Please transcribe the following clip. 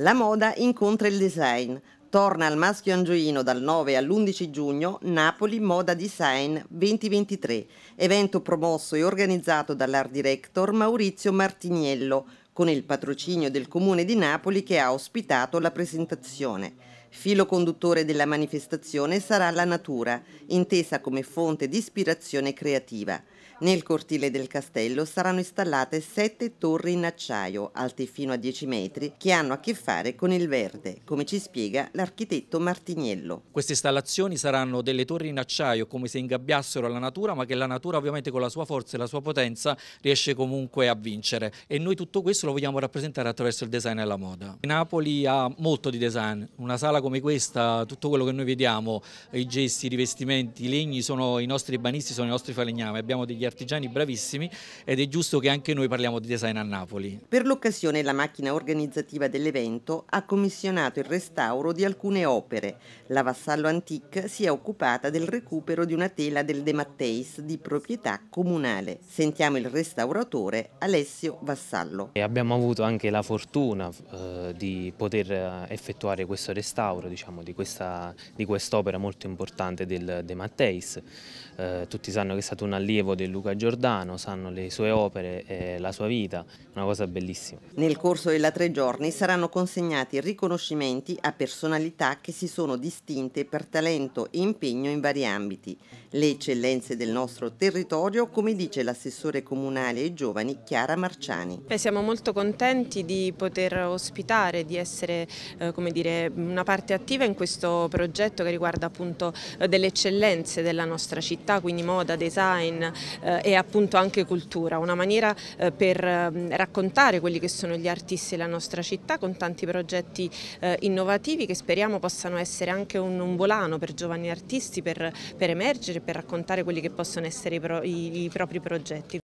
La moda incontra il design. Torna al Maschio Angioino dal 9 all'11 giugno Napoli Moda Design 2023, evento promosso e organizzato dall'art director Maurizio Martiniello, con il patrocinio del Comune di Napoli che ha ospitato la presentazione. Filo conduttore della manifestazione sarà la natura, intesa come fonte di ispirazione creativa. Nel cortile del castello saranno installate sette torri in acciaio, alte fino a 10 metri, che hanno a che fare con il verde, come ci spiega l'architetto Martiniello. Queste installazioni saranno delle torri in acciaio come se ingabbiassero alla natura, ma che la natura ovviamente con la sua forza e la sua potenza riesce comunque a vincere. E noi tutto questo lo vogliamo rappresentare attraverso il design e la moda. Napoli ha molto di design, una sala come questa, tutto quello che noi vediamo, i gesti, i rivestimenti, i legni, sono i nostri banisti, sono i nostri falegnami, abbiamo degli artigiani bravissimi ed è giusto che anche noi parliamo di design a Napoli. Per l'occasione la macchina organizzativa dell'evento ha commissionato il restauro di alcune opere. La Vassallo Antique si è occupata del recupero di una tela del De Matteis di proprietà comunale. Sentiamo il restauratore Alessio Vassallo. E abbiamo avuto anche la fortuna eh, di poter eh, effettuare questo restauro diciamo, di, questa, di quest'opera molto importante del De Matteis. Eh, tutti sanno che è stato un allievo del Luca Giordano, sanno le sue opere e la sua vita, una cosa bellissima. Nel corso della tre giorni saranno consegnati riconoscimenti a personalità che si sono distinte per talento e impegno in vari ambiti, le eccellenze del nostro territorio, come dice l'assessore comunale ai giovani Chiara Marciani. Siamo molto contenti di poter ospitare, di essere eh, dire, una parte attiva in questo progetto che riguarda appunto eh, delle eccellenze della nostra città, quindi moda, design, eh, eh, e appunto anche cultura, una maniera eh, per ehm, raccontare quelli che sono gli artisti della nostra città con tanti progetti eh, innovativi che speriamo possano essere anche un, un volano per giovani artisti per, per emergere, per raccontare quelli che possono essere i, pro, i, i propri progetti.